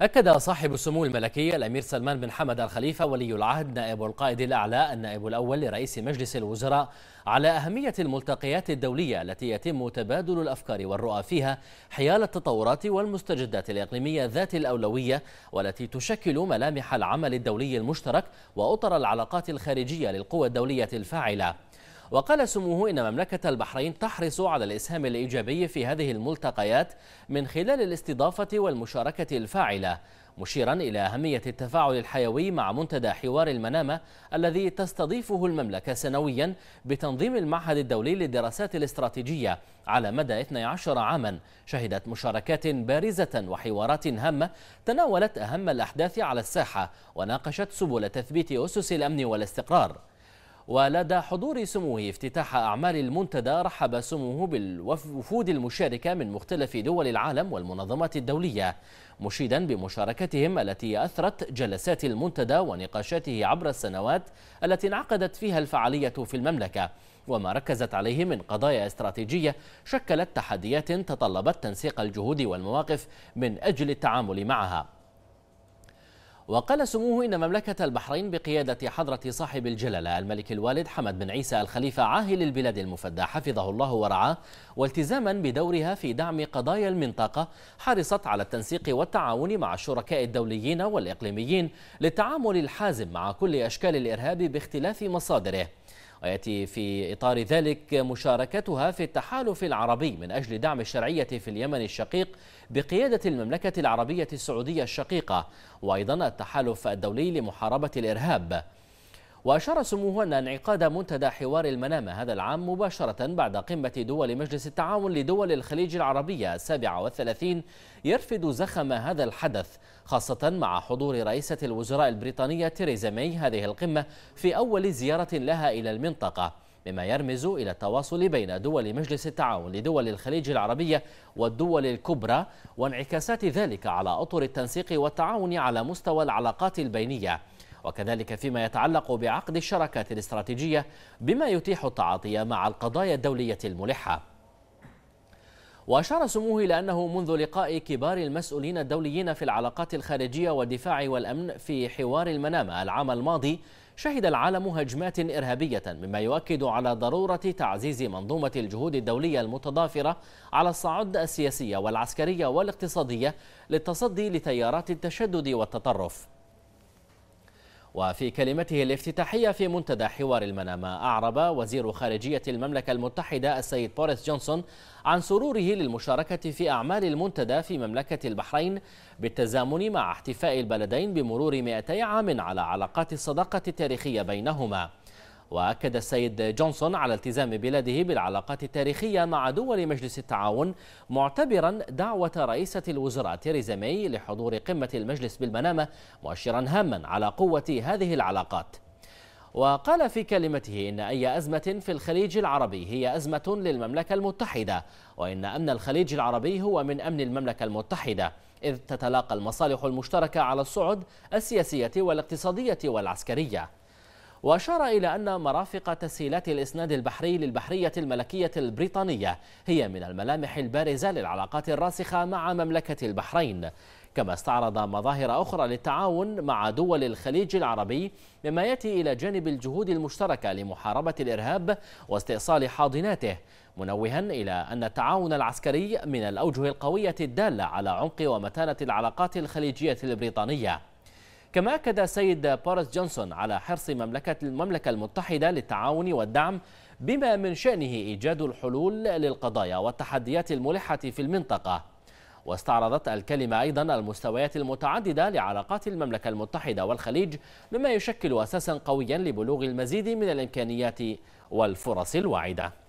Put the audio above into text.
أكد صاحب السمو الملكي الأمير سلمان بن حمد الخليفة ولي العهد نائب القائد الأعلى النائب الأول لرئيس مجلس الوزراء على أهمية الملتقيات الدولية التي يتم تبادل الأفكار والرؤى فيها حيال التطورات والمستجدات الإقليمية ذات الأولوية والتي تشكل ملامح العمل الدولي المشترك وأطر العلاقات الخارجية للقوى الدولية الفاعلة وقال سموه إن مملكة البحرين تحرص على الإسهام الإيجابي في هذه الملتقيات من خلال الاستضافة والمشاركة الفاعلة مشيرا إلى أهمية التفاعل الحيوي مع منتدى حوار المنامة الذي تستضيفه المملكة سنويا بتنظيم المعهد الدولي للدراسات الاستراتيجية على مدى 12 عاما شهدت مشاركات بارزة وحوارات هامة تناولت أهم الأحداث على الساحة وناقشت سبل تثبيت أسس الأمن والاستقرار ولدى حضور سموه افتتاح أعمال المنتدى رحب سموه بالوفود المشاركة من مختلف دول العالم والمنظمات الدولية مشيدا بمشاركتهم التي أثرت جلسات المنتدى ونقاشاته عبر السنوات التي انعقدت فيها الفعالية في المملكة وما ركزت عليه من قضايا استراتيجية شكلت تحديات تطلبت تنسيق الجهود والمواقف من أجل التعامل معها وقال سموه إن مملكة البحرين بقيادة حضرة صاحب الجلالة الملك الوالد حمد بن عيسى الخليفة عاهل البلاد المفدى حفظه الله ورعاه والتزاما بدورها في دعم قضايا المنطقة حرصت على التنسيق والتعاون مع الشركاء الدوليين والإقليميين للتعامل الحازم مع كل أشكال الإرهاب باختلاف مصادره ويأتي في إطار ذلك مشاركتها في التحالف العربي من أجل دعم الشرعية في اليمن الشقيق بقيادة المملكة العربية السعودية الشقيقة وأيضا التحالف الدولي لمحاربة الإرهاب وأشار سموه أن انعقاد منتدى حوار المنامة هذا العام مباشرة بعد قمة دول مجلس التعاون لدول الخليج العربية السابعة والثلاثين يرفد زخم هذا الحدث خاصة مع حضور رئيسة الوزراء البريطانية تيريزا مي هذه القمة في أول زيارة لها إلى المنطقة مما يرمز إلى التواصل بين دول مجلس التعاون لدول الخليج العربية والدول الكبرى وانعكاسات ذلك على أطر التنسيق والتعاون على مستوى العلاقات البينية وكذلك فيما يتعلق بعقد الشراكات الاستراتيجية بما يتيح التعاطي مع القضايا الدولية الملحة وأشار سموه إلى أنه منذ لقاء كبار المسؤولين الدوليين في العلاقات الخارجية والدفاع والأمن في حوار المنامة العام الماضي شهد العالم هجمات إرهابية مما يؤكد على ضرورة تعزيز منظومة الجهود الدولية المتضافرة على الصعد السياسية والعسكرية والاقتصادية للتصدي لتيارات التشدد والتطرف وفي كلمته الافتتاحية في منتدى حوار المنامة أعرب وزير خارجية المملكة المتحدة السيد بوريس جونسون عن سروره للمشاركة في أعمال المنتدى في مملكة البحرين بالتزامن مع احتفاء البلدين بمرور 200 عام على علاقات الصداقة التاريخية بينهما وأكد السيد جونسون على التزام بلاده بالعلاقات التاريخية مع دول مجلس التعاون معتبرا دعوة رئيسة الوزراء تيريزا مي لحضور قمة المجلس بالمنامة مؤشرا هاما على قوة هذه العلاقات وقال في كلمته إن أي أزمة في الخليج العربي هي أزمة للمملكة المتحدة وإن أمن الخليج العربي هو من أمن المملكة المتحدة إذ تتلاقى المصالح المشتركة على الصعد السياسية والاقتصادية والعسكرية وأشار إلى أن مرافق تسهيلات الإسناد البحري للبحرية الملكية البريطانية هي من الملامح البارزة للعلاقات الراسخة مع مملكة البحرين كما استعرض مظاهر أخرى للتعاون مع دول الخليج العربي مما يأتي إلى جانب الجهود المشتركة لمحاربة الإرهاب واستئصال حاضناته منوها إلى أن التعاون العسكري من الأوجه القوية الدالة على عمق ومتانة العلاقات الخليجية البريطانية كما أكد سيد بارس جونسون على حرص مملكة المملكة المتحدة للتعاون والدعم بما من شأنه إيجاد الحلول للقضايا والتحديات الملحة في المنطقة واستعرضت الكلمة أيضا المستويات المتعددة لعلاقات المملكة المتحدة والخليج مما يشكل أساسا قويا لبلوغ المزيد من الإمكانيات والفرص الواعدة